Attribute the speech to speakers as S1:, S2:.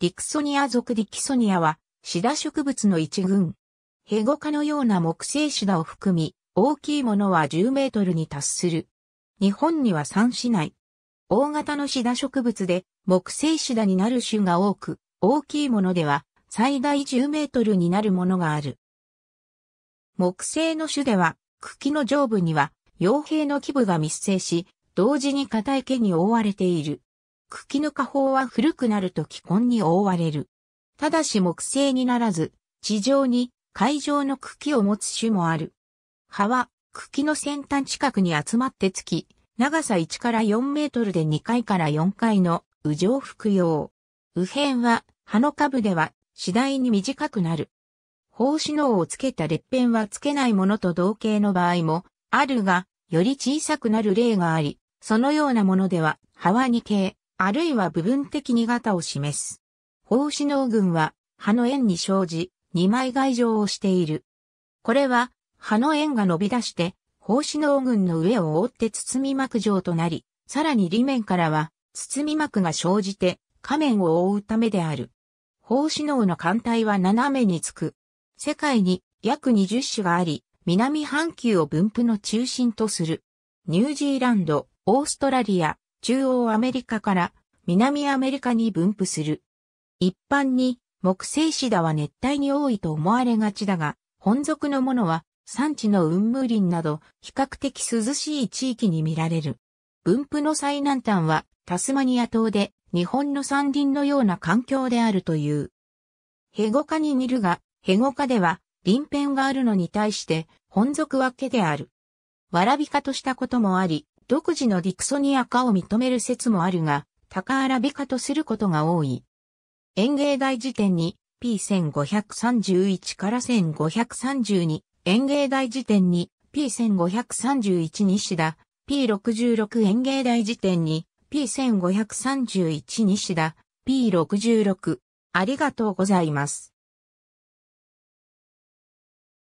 S1: ディクソニア属ディキソニアは、シダ植物の一群。ヘゴ科のような木製シダを含み、大きいものは10メートルに達する。日本には3市内。大型のシダ植物で、木製シダになる種が多く、大きいものでは、最大10メートルになるものがある。木製の種では、茎の上部には、傭兵の基部が密生し、同時に硬い毛に覆われている。茎の花法は古くなると気根に覆われる。ただし木製にならず、地上に海上の茎を持つ種もある。葉は茎の先端近くに集まってつき、長さ1から4メートルで2回から4回の右上服用。右辺は葉の下部では次第に短くなる。胞子脳をつけた裂片はつけないものと同型の場合もあるが、より小さくなる例があり、そのようなものでは、葉は2形、あるいは部分的に型を示す。胞子能群は、葉の円に生じ、二枚外状をしている。これは、葉の円が伸び出して、胞子能群の上を覆って包み膜状となり、さらに裏面からは、包み膜が生じて、仮面を覆うためである。胞子能の艦隊は斜めにつく。世界に約20種があり、南半球を分布の中心とする。ニュージーランド、オーストラリア、中央アメリカから南アメリカに分布する。一般に木星シダは熱帯に多いと思われがちだが、本属のものは産地の雲霧林など比較的涼しい地域に見られる。分布の最南端はタスマニア島で日本の山林のような環境であるという。ヘゴ科に似るが、ヘゴ科では鱗片があるのに対して本属は毛である。わらび化としたこともあり、独自のディクソニア化を認める説もあるが、高アラビカとすることが多い。園芸大辞典に P1531 から1532、園芸大辞典に P1531 西田、P66 園芸大辞典に P1531 西田、P66。ありがとうございます。